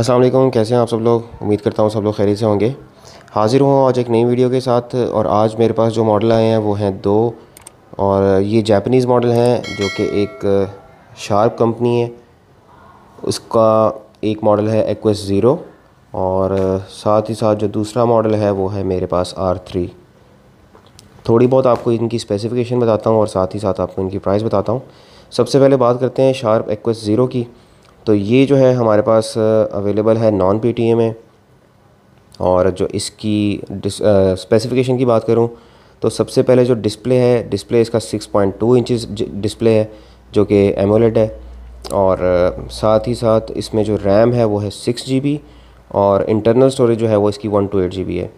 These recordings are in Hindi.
असलम कैसे हैं आप सब लोग उम्मीद करता हूँ सब लोग खैरी से होंगे हाज़िर हूँ आज एक नई वीडियो के साथ और आज मेरे पास जो मॉडल आए हैं वो हैं दो और ये जापानीज़ मॉडल हैं जो कि एक शार्प कंपनी है उसका एक मॉडल है एक्वेस ज़ीरो और साथ ही साथ जो दूसरा मॉडल है वो है मेरे पास आर थ्री थोड़ी बहुत आपको इनकी स्पेसिफ़िकेशन बताता हूँ और साथ ही साथ आपको इनकी प्राइस बताता हूँ सबसे पहले बात करते हैं शार्प एक्वेस ज़ीरो की तो ये जो है हमारे पास अवेलेबल है नॉन पी में और जो इसकी स्पेसिफिकेशन की बात करूँ तो सबसे पहले जो डिस्प्ले है डिस्प्ले इसका 6.2 पॉइंट इंचज़ डिस्प्ले है जो कि एमोलेड है और साथ ही साथ इसमें जो रैम है वो है सिक्स जी और इंटरनल स्टोरेज जो है वो इसकी वन टू एट जी है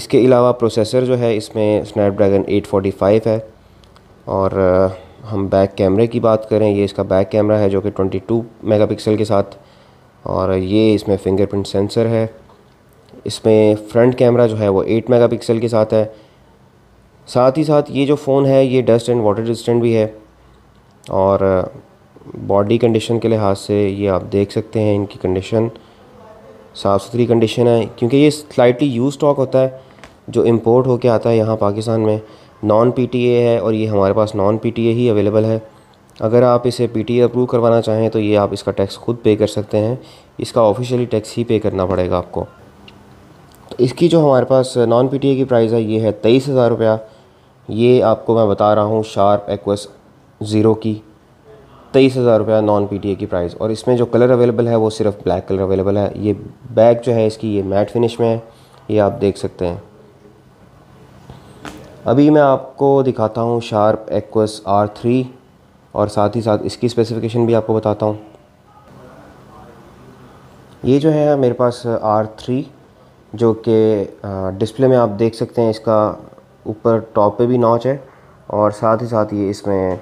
इसके अलावा प्रोसेसर जो है इसमें स्नैपड्रैगन 845 है और हम बैक कैमरे की बात करें ये इसका बैक कैमरा है जो कि 22 मेगापिक्सल के साथ और ये इसमें फिंगरप्रिंट सेंसर है इसमें फ्रंट कैमरा जो है वो 8 मेगापिक्सल के साथ है साथ ही साथ ये जो फ़ोन है ये डस्ट एंड वाटर रजिस्टेंट भी है और बॉडी uh, कंडीशन के लिहाज से ये आप देख सकते हैं इनकी कंडीशन साफ़ सुथरी कंडीशन है क्योंकि ये स्लाइटली यूज स्टॉक होता है जो इम्पोर्ट होके आता है यहाँ पाकिस्तान में नॉन पीटीए है और ये हमारे पास नॉन पीटीए ही अवेलेबल है अगर आप इसे पीटीए अप्रूव करवाना चाहें तो ये आप इसका टैक्स खुद पे कर सकते हैं इसका ऑफिशियली टैक्स ही पे करना पड़ेगा आपको तो इसकी जो हमारे पास नॉन पी की प्राइस है ये है तेईस हज़ार रुपया ये आपको मैं बता रहा हूँ शार्प एक्वस ज़ीरो की तेईस हज़ार रुपया नॉन पी की प्राइस और इसमें जो कलर अवेलेबल है वो सिर्फ ब्लैक कलर अवेलेबल है ये बैग जो है इसकी ये मैट फिनिश में है ये आप देख सकते हैं अभी मैं आपको दिखाता हूँ शार्प एक्वस आर थ्री और साथ ही साथ इसकी स्पेसिफिकेशन भी आपको बताता हूँ ये जो है मेरे पास आर थ्री जो कि डिस्प्ले में आप देख सकते हैं इसका ऊपर टॉप पे भी नॉच है और साथ ही साथ ये इसमें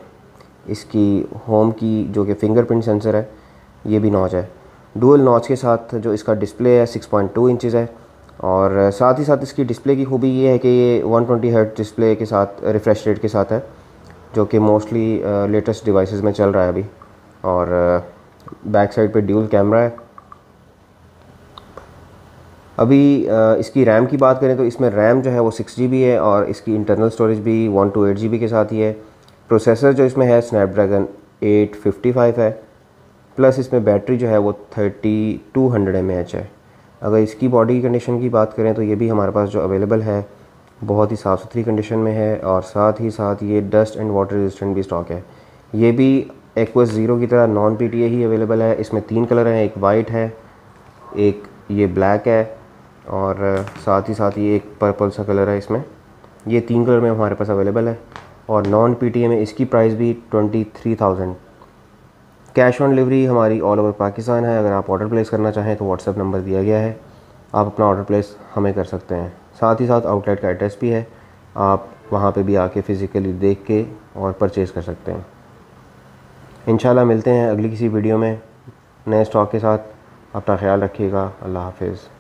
इसकी होम की जो कि फिंगरप्रिंट सेंसर है ये भी नॉच है डुअल नॉच के साथ जो इसका डिस्प्ले है 6.2 पॉइंट है और साथ ही साथ इसकी डिस्प्ले की खूबी ये है कि ये 120 ट्वेंटी हर्ट डिस्प्ले के साथ रिफ़्रेश रेट के साथ है जो कि मोस्टली लेटेस्ट डिवाइसेस में चल रहा है अभी और बैक साइड पे ड्यूल कैमरा है अभी इसकी रैम की बात करें तो इसमें रैम जो है वो सिक्स जी है और इसकी इंटरनल स्टोरेज भी वन टू एट जी के साथ ही है प्रोसेसर जो इसमें है स्नैपड्रैगन एट फिफ्टी फाइव है प्लस इसमें बैटरी जो है वो thirty two hundred M H है अगर इसकी बॉडी की कंडीशन की बात करें तो ये भी हमारे पास जो अवेलेबल है बहुत ही साफ़ सुथरी कंडीशन में है और साथ ही साथ ये डस्ट एंड वाटर रेजिस्टेंट भी स्टॉक है ये भी एक्वस ज़ीरो की तरह नॉन पी ही अवेलेबल है इसमें तीन कलर हैं एक वाइट है एक ये ब्लैक है और साथ ही साथ ये एक पर्पल सा कलर है इसमें ये तीन कलर में हमारे पास अवेलेबल है और नॉन पी में इसकी प्राइस भी twenty three thousand cash on delivery हमारी ऑल ओवर पाकिस्तान है अगर आप ऑर्डर प्लेस करना चाहें तो व्हाट्सअप नंबर दिया गया है आप अपना ऑर्डर प्लेस हमें कर सकते हैं साथ ही साथ आउटलेट का एड्रेस भी है आप वहाँ पे भी आके फ़िज़िकली देख के और परचेज़ कर सकते हैं इन मिलते हैं अगली किसी वीडियो में नए स्टॉक के साथ अपना ख्याल रखिएगा अल्लाह हाफिज़